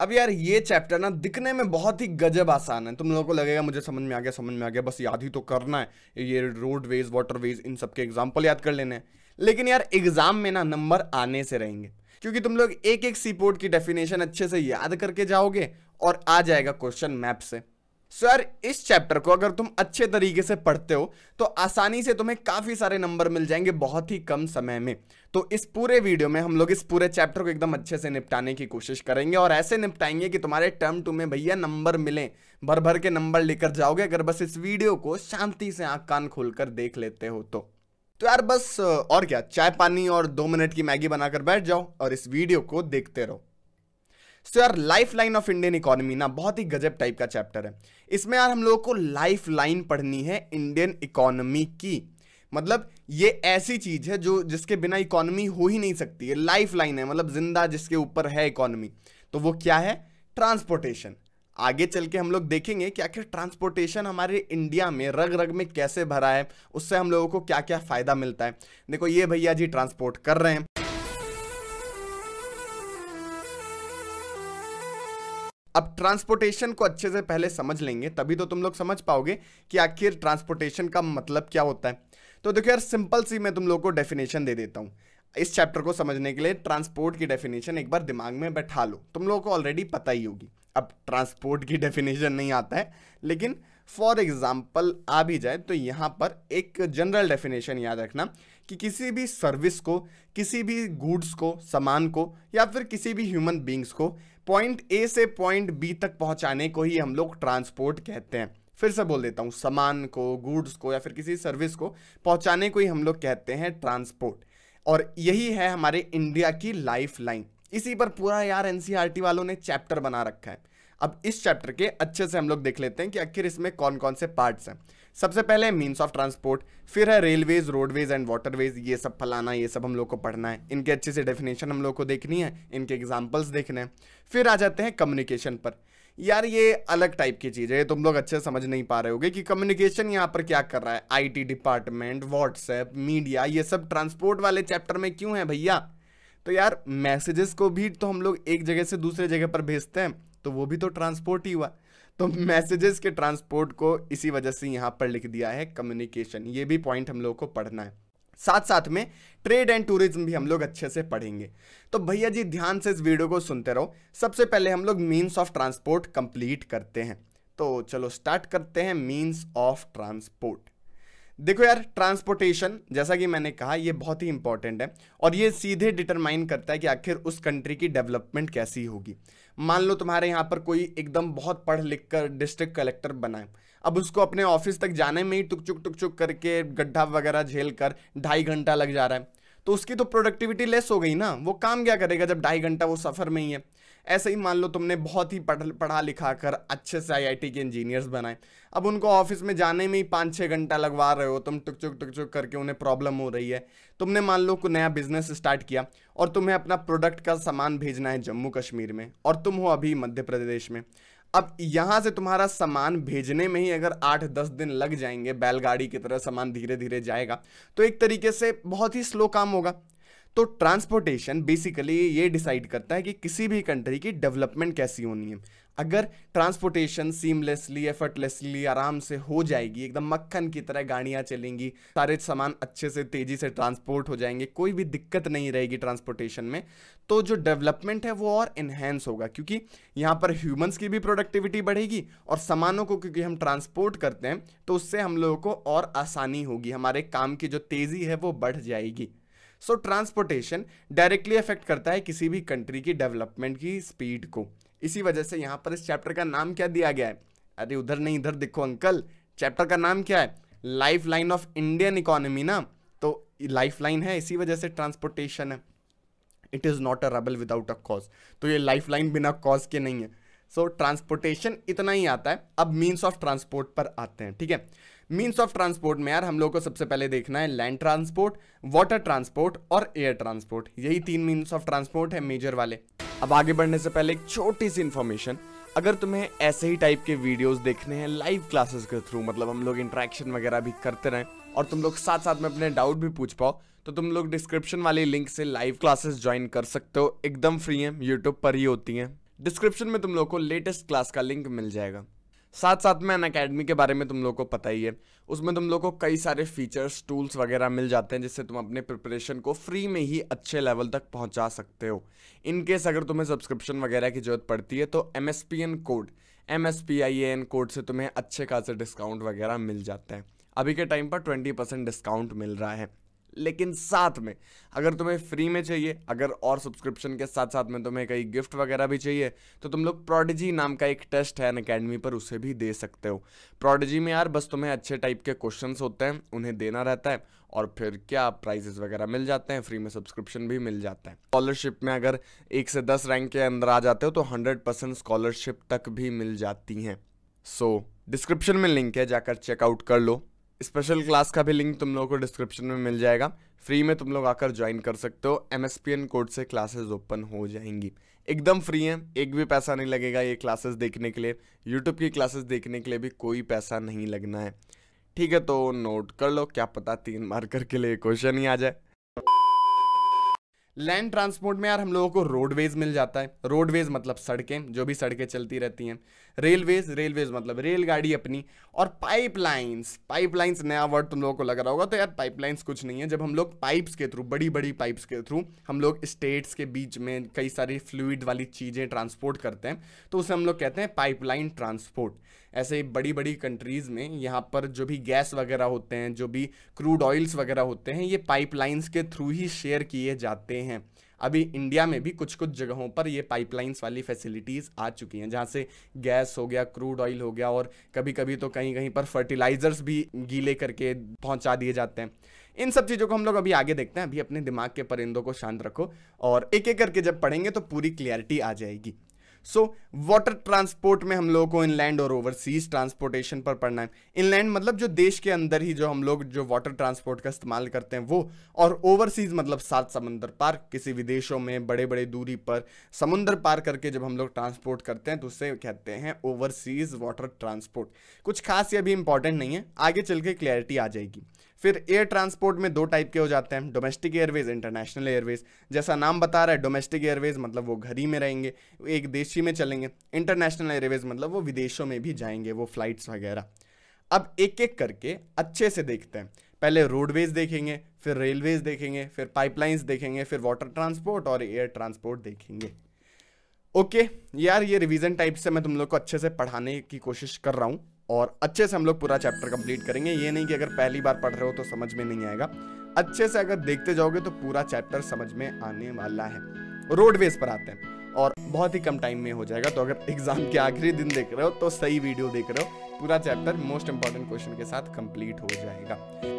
अब यार ये चैप्टर ना दिखने में बहुत ही गजब आसान है तुम लोगों को लगेगा मुझे समझ में आ गया समझ में आ गया बस याद ही तो करना है ये रोडवेज वाटरवेज इन सब के एग्जाम्पल याद कर लेने हैं लेकिन यार एग्जाम में ना नंबर आने से रहेंगे क्योंकि तुम लोग एक एक सीपोर्ट की डेफिनेशन अच्छे से याद करके जाओगे और आ जाएगा क्वेश्चन मैप से सर इस चैप्टर को अगर तुम अच्छे तरीके से पढ़ते हो तो आसानी से तुम्हें काफ़ी सारे नंबर मिल जाएंगे बहुत ही कम समय में तो इस पूरे वीडियो में हम लोग इस पूरे चैप्टर को एकदम अच्छे से निपटाने की कोशिश करेंगे और ऐसे निपटाएंगे कि तुम्हारे टर्म टू में भैया नंबर मिलें भर भर के नंबर लेकर जाओगे अगर बस इस वीडियो को शांति से आँख कान खोलकर देख लेते हो तो तो यार बस और क्या चाय पानी और दो मिनट की मैगी बनाकर बैठ जाओ और इस वीडियो को देखते रहो सो यार life line of Indian economy ना बहुत ही गजब टाइप का चैप्टर है इसमें यार हम लोगों को लाइफ लाइन पढ़नी है इंडियन इकोनॉमी की मतलब ये ऐसी चीज़ है जो जिसके बिना इकोनॉमी हो ही नहीं सकती है लाइफ लाइन है मतलब जिंदा जिसके ऊपर है इकोनॉमी तो वो क्या है ट्रांसपोर्टेशन आगे चल के हम लोग देखेंगे कि आखिर ट्रांसपोर्टेशन हमारे इंडिया में रग रग में कैसे भरा है उससे हम लोगों को क्या क्या फ़ायदा मिलता है देखो ये भैया जी ट्रांसपोर्ट कर रहे हैं अब ट्रांसपोर्टेशन को अच्छे से पहले समझ लेंगे तभी तो तुम लोग समझ पाओगे कि आखिर ट्रांसपोर्टेशन का मतलब क्या होता है तो देखो यार सिंपल सी मैं तुम लोग को डेफिनेशन दे देता हूँ इस चैप्टर को समझने के लिए ट्रांसपोर्ट की डेफिनेशन एक बार दिमाग में बैठा लो तुम लोगों को ऑलरेडी पता ही होगी अब ट्रांसपोर्ट की डेफिनेशन नहीं आता है लेकिन फॉर एग्जाम्पल आ भी जाए तो यहाँ पर एक जनरल डेफिनेशन याद रखना कि किसी भी सर्विस को किसी भी गुड्स को सामान को या फिर किसी भी ह्यूमन बींग्स को पॉइंट ए से पॉइंट बी तक पहुंचाने को ही हम लोग ट्रांसपोर्ट कहते हैं फिर से बोल देता हूँ सामान को गुड्स को या फिर किसी सर्विस को पहुंचाने को ही हम लोग कहते हैं ट्रांसपोर्ट और यही है हमारे इंडिया की लाइफ लाइन इसी पर पूरा यार एनसीईआरटी e वालों ने चैप्टर बना रखा है अब इस चैप्टर के अच्छे से हम लोग देख लेते हैं कि आखिर इसमें कौन कौन से पार्ट्स हैं सबसे पहले मीन्स ऑफ ट्रांसपोर्ट फिर है रेलवेज रोडवेज एंड वाटरवेज ये सब फलाना ये सब हम लोग को पढ़ना है इनके अच्छे से डेफिनेशन हम लोग को देखनी है इनके एग्जाम्पल्स देखने हैं फिर आ जाते हैं कम्युनिकेशन पर यार ये अलग टाइप की चीज़ है तुम लोग अच्छे समझ नहीं पा रहे होगे कि कम्युनिकेशन यहाँ पर क्या कर रहा है आईटी डिपार्टमेंट व्हाट्सएप मीडिया ये सब ट्रांसपोर्ट वाले चैप्टर में क्यों है भैया तो यार मैसेजेस को भी तो हम लोग एक जगह से दूसरे जगह पर भेजते हैं तो वो भी तो ट्रांसपोर्ट ही हुआ तो मैसेजेस के ट्रांसपोर्ट को इसी वजह से यहाँ पर लिख दिया है कम्युनिकेशन ये भी पॉइंट हम लोग को पढ़ना है साथ साथ में ट्रेड एंड टूरिज्म भी हम लोग अच्छे से पढ़ेंगे तो भैया जी ध्यान से इस वीडियो को सुनते रहो सबसे पहले हम लोग मीन्स ऑफ ट्रांसपोर्ट कंप्लीट करते हैं तो चलो स्टार्ट करते हैं मीन्स ऑफ ट्रांसपोर्ट देखो यार ट्रांसपोर्टेशन जैसा कि मैंने कहा ये बहुत ही इंपॉर्टेंट है और ये सीधे डिटरमाइन करता है कि आखिर उस कंट्री की डेवलपमेंट कैसी होगी मान लो तुम्हारे यहाँ पर कोई एकदम बहुत पढ़ लिख कर डिस्ट्रिक्ट कलेक्टर बनाए अब उसको अपने ऑफिस तक जाने में ही टुक चुक टुक चुक करके गड्ढा वगैरह झेल कर ढाई घंटा लग जा रहा है तो उसकी तो प्रोडक्टिविटी लेस हो गई ना वो काम क्या करेगा जब ढाई घंटा वो सफ़र में ही है ऐसे ही मान लो तुमने बहुत ही पढ़ पढ़ा लिखा कर अच्छे से आईआईटी के इंजीनियर्स बनाए अब उनको ऑफिस में जाने में ही पाँच छः घंटा लगवा रहे हो तुम टुक चुक टुक चुक करके उन्हें प्रॉब्लम हो रही है तुमने मान लो कोई नया बिजनेस स्टार्ट किया और तुम्हें अपना प्रोडक्ट का सामान भेजना है जम्मू कश्मीर में और तुम हो अभी मध्य प्रदेश में अब यहाँ से तुम्हारा सामान भेजने में ही अगर आठ दस दिन लग जाएंगे बैलगाड़ी की तरह सामान धीरे धीरे जाएगा तो एक तरीके से बहुत ही स्लो काम होगा तो ट्रांसपोर्टेशन बेसिकली ये डिसाइड करता है कि किसी भी कंट्री की डेवलपमेंट कैसी होनी है अगर ट्रांसपोर्टेशन सीमलेसली एफर्टलेसली आराम से हो जाएगी एकदम मक्खन की तरह गाड़ियाँ चलेंगी सारे सामान अच्छे से तेज़ी से ट्रांसपोर्ट हो जाएंगे कोई भी दिक्कत नहीं रहेगी ट्रांसपोर्टेशन में तो जो डेवलपमेंट है वो और इन्हेंस होगा क्योंकि यहाँ पर ह्यूमंस की भी प्रोडक्टिविटी बढ़ेगी और सामानों को क्योंकि हम ट्रांसपोर्ट करते हैं तो उससे हम लोगों को और आसानी होगी हमारे काम की जो तेज़ी है वो बढ़ जाएगी सो ट्रांसपोर्टेशन डायरेक्टली अफेक्ट करता है किसी भी कंट्री की डेवलपमेंट की स्पीड को इसी वजह से यहाँ पर इस चैप्टर का नाम क्या दिया गया है अरे उधर नहीं इधर देखो अंकल चैप्टर का नाम क्या है life line of Indian economy ना तो लाइफ लाइन है इसी वजह से ट्रांसपोर्टेशन है it is not a rebel without a cause तो ये लाइफ लाइन बिना कॉज के नहीं है सो so, ट्रांसपोर्टेशन इतना ही आता है अब मीन्स ऑफ ट्रांसपोर्ट पर आते हैं ठीक है मीन्स ऑफ ट्रांसपोर्ट में यार हम लोग को सबसे पहले देखना है लैंड ट्रांसपोर्ट वाटर ट्रांसपोर्ट और एयर ट्रांसपोर्ट यही तीन मीन्स ऑफ ट्रांसपोर्ट है मेजर वाले अब आगे बढ़ने से पहले एक छोटी सी इन्फॉर्मेशन अगर तुम्हें ऐसे ही टाइप के वीडियोस देखने हैं लाइव क्लासेस के थ्रू मतलब हम लोग इंट्रैक्शन वगैरह भी करते रहें और तुम लोग साथ साथ में अपने डाउट भी पूछ पाओ तो तुम लोग डिस्क्रिप्शन वाले लिंक से लाइव क्लासेस ज्वाइन कर सकते हो एकदम फ्री है यूट्यूब पर ही होती हैं डिस्क्रिप्शन में तुम लोग को लेटेस्ट क्लास का लिंक मिल जाएगा साथ साथ में अन अकेडमी के बारे में तुम लोग को पता ही है उसमें तुम लोग को कई सारे फीचर्स टूल्स वगैरह मिल जाते हैं जिससे तुम अपने प्रिपरेशन को फ्री में ही अच्छे लेवल तक पहुंचा सकते हो इनकेस अगर तुम्हें सब्सक्रिप्शन वगैरह की ज़रूरत पड़ती है तो M S P N code M S P I N code से तुम्हें अच्छे खासे डिस्काउंट वगैरह मिल जाते हैं अभी के टाइम पर ट्वेंटी परसेंट डिस्काउंट मिल रहा है लेकिन साथ में अगर तुम्हें फ्री में चाहिए अगर और सब्सक्रिप्शन के साथ साथ में तुम्हें कहीं गिफ्ट वगैरह भी चाहिए तो तुम लोग प्रोडिजी नाम का एक टेस्ट है अन अकेडमी पर उसे भी दे सकते हो प्रोडिजी में यार बस तुम्हें अच्छे टाइप के क्वेश्चन होते हैं उन्हें देना रहता है और फिर क्या प्राइजेस वगैरह मिल जाते हैं फ्री में सब्सक्रिप्शन भी मिल जाता है स्कॉलरशिप में अगर एक से दस रैंक के अंदर आ जाते हो तो हंड्रेड परसेंट स्कॉलरशिप तक भी मिल जाती हैं सो डिस्क्रिप्शन में लिंक है जाकर चेकआउट कर लो स्पेशल क्लास का भी लिंक तुम लोगों को डिस्क्रिप्शन में मिल जाएगा फ्री में तुम लोग आकर ज्वाइन कर सकते हो M S P N code से क्लासेस ओपन हो जाएंगी एकदम फ्री हैं एक भी पैसा नहीं लगेगा ये क्लासेस देखने के लिए यूट्यूब की क्लासेस देखने के लिए भी कोई पैसा नहीं लगना है ठीक है तो नोट कर लो क्या पता तीन मार्कर के लिए क्वेश्चन ही आ जाए लैंड ट्रांसपोर्ट में यार हम लोगों को रोडवेज मिल जाता है रोडवेज मतलब सड़कें जो भी सड़कें चलती रहती हैं रेलवेज रेलवेज मतलब रेलगाड़ी अपनी और पाइपलाइंस पाइपलाइंस नया वर्ड तुम लोगों को लग रहा होगा तो यार पाइपलाइंस कुछ नहीं है जब हम लोग पाइप्स के थ्रू बड़ी बड़ी पाइप्स के थ्रू हम लोग स्टेट्स के बीच में कई सारी फ्लूड वाली चीज़ें ट्रांसपोर्ट करते हैं तो उसे हम लोग कहते हैं पाइपलाइन ट्रांसपोर्ट ऐसे ही बड़ी बड़ी कंट्रीज़ में यहाँ पर जो भी गैस वगैरह होते हैं जो भी क्रूड ऑयल्स वगैरह होते हैं ये पाइपलाइंस के थ्रू ही शेयर किए जाते हैं हैं अभी इंडिया में भी कुछ कुछ जगहों पर ये पाइपलाइंस वाली फैसिलिटीज़ आ चुकी हैं जहाँ से गैस हो गया क्रूड ऑयल हो गया और कभी कभी तो कहीं कहीं पर फर्टिलाइजर्स भी गीले करके पहुँचा दिए जाते हैं इन सब चीज़ों को हम लोग अभी आगे देखते हैं अभी अपने दिमाग के परिंदों को शांत रखो और एक एक करके जब पढ़ेंगे तो पूरी क्लियरिटी आ जाएगी सो वाटर ट्रांसपोर्ट में हम लोगों को इनलैंड और ओवरसीज ट्रांसपोर्टेशन पर पढ़ना है इनलैंड मतलब जो देश के अंदर ही जो हम लोग जो वाटर ट्रांसपोर्ट का इस्तेमाल करते हैं वो और ओवरसीज मतलब सात समुद्र पार किसी विदेशों में बड़े बड़े दूरी पर समुंदर पार करके जब हम लोग ट्रांसपोर्ट करते हैं तो उसे कहते हैं ओवरसीज वाटर ट्रांसपोर्ट कुछ खास ये अभी इंपॉर्टेंट नहीं है आगे चल के क्लैरिटी आ जाएगी फिर एयर ट्रांसपोर्ट में दो टाइप के हो जाते हैं डोमेस्टिक एयरवेज इंटरनेशनल एयरवेज जैसा नाम बता रहा है डोमेस्टिक एयरवेज मतलब वो घर ही में रहेंगे एक देश ही में चलेंगे इंटरनेशनल एयरवेज मतलब वो विदेशों में भी जाएंगे वो फ्लाइट्स वगैरह अब एक एक करके अच्छे से देखते हैं पहले रोडवेज देखेंगे फिर रेलवेज देखेंगे फिर पाइपलाइंस देखेंगे फिर वाटर ट्रांसपोर्ट और एयर ट्रांसपोर्ट देखेंगे ओके okay, यार ये रिवीजन टाइप से मैं तुम लोग को अच्छे से पढ़ाने की कोशिश कर रहा हूँ और अच्छे से हम लोग पूरा चैप्टर कंप्लीट करेंगे ये नहीं कि अगर पहली बार पढ़ रहे हो तो समझ में नहीं आएगा अच्छे से अगर देखते जाओगे तो पूरा चैप्टर समझ में आने वाला है रोडवेज पर आते हैं और बहुत ही कम टाइम में हो जाएगा तो अगर एग्जाम के आखिरी दिन देख रहे हो तो सही वीडियो देख रहे हो पूरा चैप्टर मोस्ट इंपॉर्टेंट क्वेश्चन के साथ कंप्लीट हो जाएगा